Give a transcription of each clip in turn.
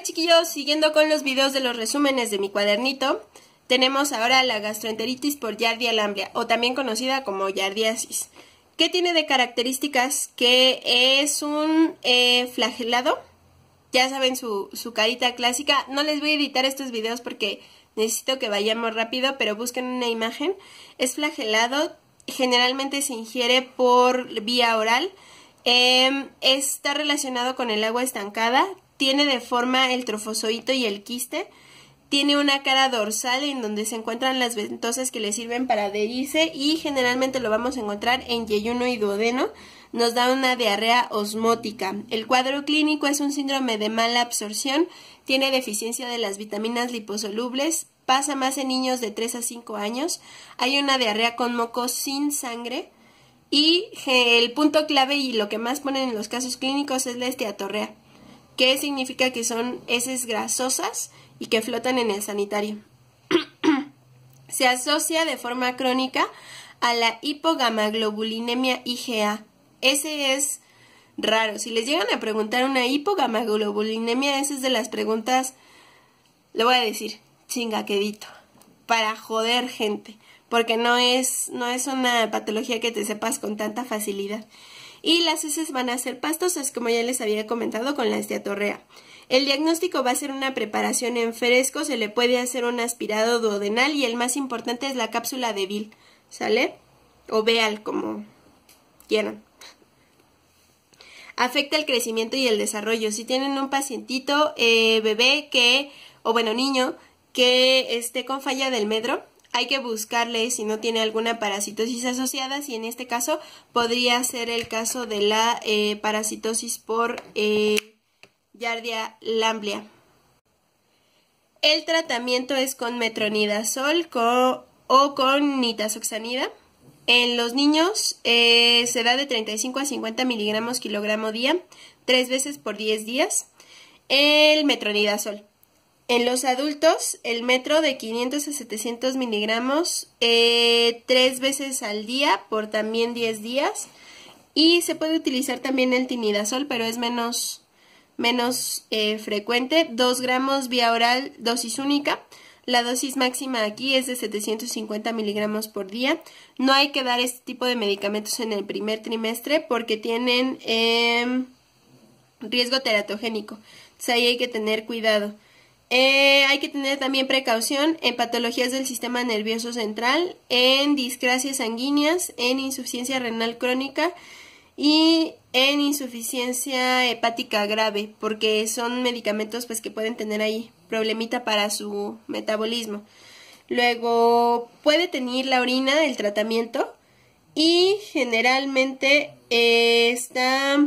Hola chiquillos, siguiendo con los videos de los resúmenes de mi cuadernito, tenemos ahora la gastroenteritis por Yardia lamblia, o también conocida como yardiasis. ¿Qué tiene de características? Que es un eh, flagelado, ya saben su, carita clásica. No les voy a editar estos videos porque necesito que vayamos rápido, pero busquen una imagen. Es flagelado, generalmente se ingiere por vía oral. Em, está relacionado con el agua estancada, tiene de forma el trofozoito y el quiste. Tiene una cara dorsal en donde se encuentran las ventosas que le sirven para adherirse y generalmente lo vamos a encontrar en yeyuno y duodeno. Nos da una diarrea osmótica. El cuadro clínico es un síndrome de mala absorción, tiene deficiencia de las vitaminas liposolubles, pasa más en niños de 3 a 5 años, hay una diarrea con moco sin sangre y el punto clave y lo que más ponen en los casos clínicos es la esteatorrea. ¿Qué significa que son heces grasosas y que flotan en el sanitario. Se asocia de forma crónica a la hipogamaglobulinemia IgA. Ese es raro. Si les llegan a preguntar una hipogamaglobulinemia, esa es de las preguntas, le voy a decir, chinga, quedito, para joder gente, porque no es, no es una patología que te sepas con tanta facilidad y las heces van a ser pastosas, como ya les había comentado con la esteatorrea. El diagnóstico va a ser una preparación en fresco, se le puede hacer un aspirado duodenal y el más importante es la cápsula de ¿sale? O veal, como quieran afecta el crecimiento y el desarrollo. Si tienen un pacientito, eh, bebé que, o bueno, niño, que esté con falla del medro, hay que buscarle si no tiene alguna parasitosis asociada, y en este caso podría ser el caso de la eh, parasitosis por eh, Yardia lamblia. El tratamiento es con metronidazol o con nitazoxanida. En los niños eh, se da de 35 a 50 miligramos kilogramo día, tres veces por 10 días. El metronidazol. En los adultos, el metro de 500 a 700 miligramos eh, tres veces al día por también 10 días. Y se puede utilizar también el tinidazol, pero es menos, menos eh, frecuente. 2 gramos vía oral, dosis única. La dosis máxima aquí es de 750 miligramos por día. No hay que dar este tipo de medicamentos en el primer trimestre porque tienen em, riesgo teratogénico. Entonces ahí hay que tener cuidado. Eh, hay que tener también precaución en patologías del sistema nervioso central, en discrasias sanguíneas, en insuficiencia renal crónica y en insuficiencia hepática grave, porque son medicamentos pues que pueden tener ahí problemita para su metabolismo. Luego puede tener la orina el tratamiento y generalmente eh, está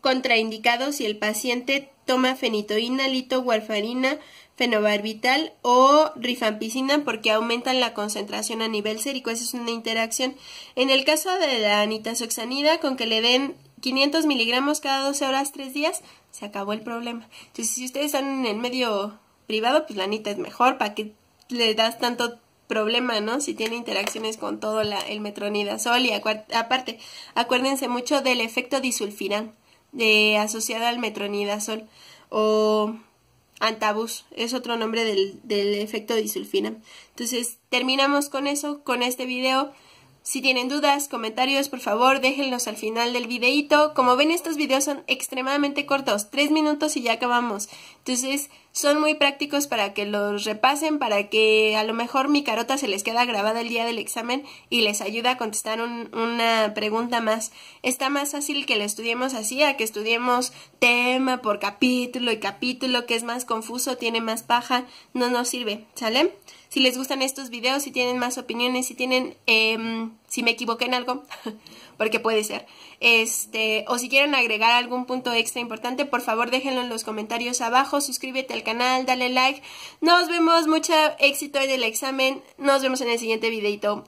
contraindicado si el paciente toma fenitoína, warfarina, fenobarbital o rifampicina porque aumentan la concentración a nivel sérico. Esa es una interacción. En el caso de la nitazoxanida, con que le den 500 miligramos cada 12 horas, 3 días, se acabó el problema. Entonces, si ustedes están en el medio privado, pues la anita es mejor. ¿Para que le das tanto problema, ¿no? Si tiene interacciones con todo el metronidazol y aparte, acuérdense mucho del efecto disulfirán de, asociada al metronidazol o antabus, es otro nombre del, efecto disulfina Entonces terminamos con eso, con este video. Si tienen dudas, comentarios, por favor déjenlos al final del videito. Como ven, estos videos son extremadamente cortos, tres minutos y ya acabamos. Entonces, son muy prácticos para que los repasen, para que a lo mejor mi carota se les queda grabada el día del examen y les ayuda a contestar una pregunta más. Está más fácil que la estudiemos así, a que estudiemos tema por capítulo y capítulo, que es más confuso, tiene más paja, no nos sirve, ¿sale? Si les gustan estos videos, si tienen más opiniones, si tienen... Em, si me equivoqué en algo, porque puede ser. Este, o si quieren agregar algún punto extra importante, por favor déjenlo en los comentarios abajo, suscríbete al canal, dale like. Nos vemos, mucho éxito en el examen. Nos vemos en el siguiente videito.